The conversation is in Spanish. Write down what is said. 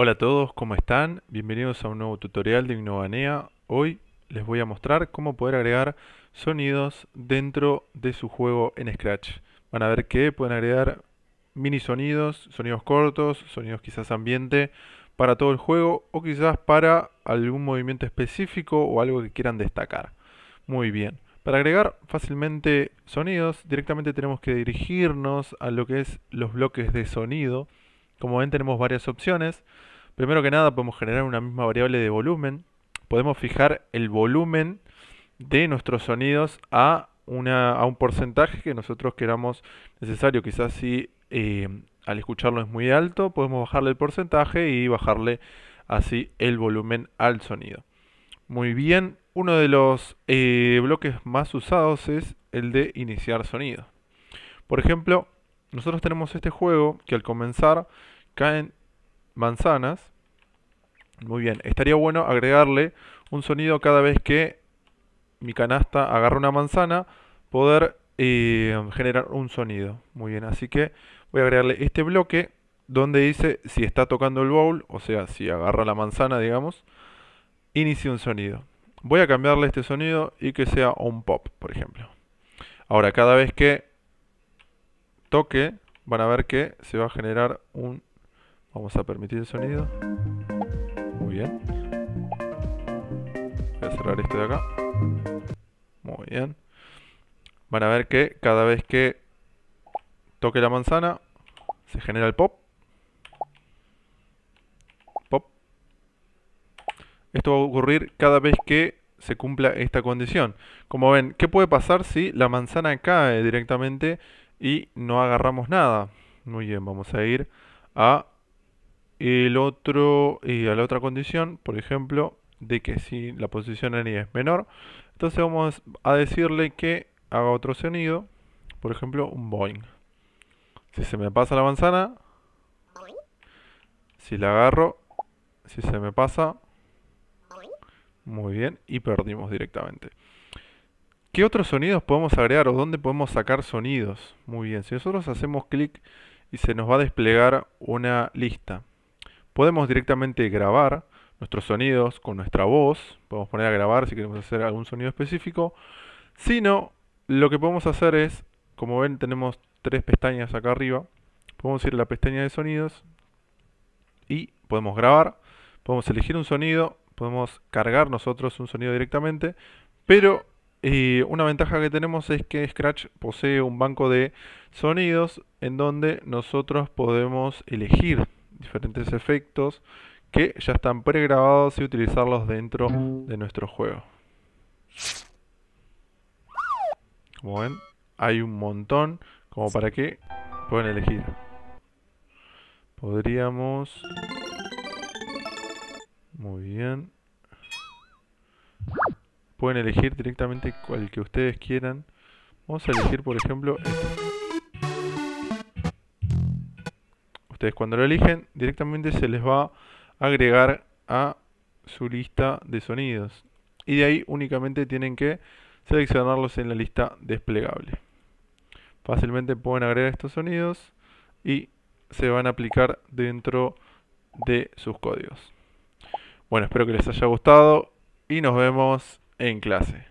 Hola a todos, ¿cómo están? Bienvenidos a un nuevo tutorial de Innovanea. Hoy les voy a mostrar cómo poder agregar sonidos dentro de su juego en Scratch. Van a ver que pueden agregar mini sonidos, sonidos cortos, sonidos quizás ambiente para todo el juego o quizás para algún movimiento específico o algo que quieran destacar. Muy bien. Para agregar fácilmente sonidos, directamente tenemos que dirigirnos a lo que es los bloques de sonido como ven tenemos varias opciones. Primero que nada podemos generar una misma variable de volumen. Podemos fijar el volumen de nuestros sonidos a, un porcentaje que nosotros queramos necesario. Quizás si eh, al escucharlo es muy alto, podemos bajarle el porcentaje y bajarle así el volumen al sonido. Muy bien, uno de los eh, bloques más usados es el de iniciar sonido. Por ejemplo, nosotros tenemos este juego que al comenzar caen manzanas. Muy bien, estaría bueno agregarle un sonido cada vez que mi canasta agarra una manzana, poder eh, generar un sonido. Muy bien, así que voy a agregarle este bloque donde dice si está tocando el bowl, o sea, si agarra la manzana, digamos, inicia un sonido. Voy a cambiarle este sonido y que sea un pop, por ejemplo. Ahora, cada vez que toque, van a ver que se va a generar un... Vamos a permitir el sonido. Muy bien. Voy a cerrar esto de acá. Muy bien. Van a ver que cada vez que toque la manzana, se genera el pop. Pop. Esto va a ocurrir cada vez que se cumpla esta condición. Como ven, ¿qué puede pasar si la manzana cae directamente y no agarramos nada. Muy bien, vamos a ir a el otro y a la otra condición, por ejemplo, de que si la posición en i es menor, entonces vamos a decirle que haga otro sonido, por ejemplo, un boing. Si se me pasa la manzana, si la agarro, si se me pasa, muy bien, y perdimos directamente. ¿Qué otros sonidos podemos agregar o dónde podemos sacar sonidos? Muy bien, si nosotros hacemos clic y se nos va a desplegar una lista. Podemos directamente grabar nuestros sonidos con nuestra voz. Podemos poner a grabar si queremos hacer algún sonido específico. Si no, lo que podemos hacer es, como ven tenemos tres pestañas acá arriba. Podemos ir a la pestaña de sonidos y podemos grabar. Podemos elegir un sonido, podemos cargar nosotros un sonido directamente. Pero y una ventaja que tenemos es que Scratch posee un banco de sonidos en donde nosotros podemos elegir diferentes efectos que ya están pregrabados y utilizarlos dentro de nuestro juego. Como ven, hay un montón como para que pueden elegir. Podríamos... Muy bien. Pueden elegir directamente el que ustedes quieran. Vamos a elegir, por ejemplo, este. Ustedes cuando lo eligen, directamente se les va a agregar a su lista de sonidos. Y de ahí únicamente tienen que seleccionarlos en la lista desplegable. Fácilmente pueden agregar estos sonidos y se van a aplicar dentro de sus códigos. Bueno, espero que les haya gustado y nos vemos en clase.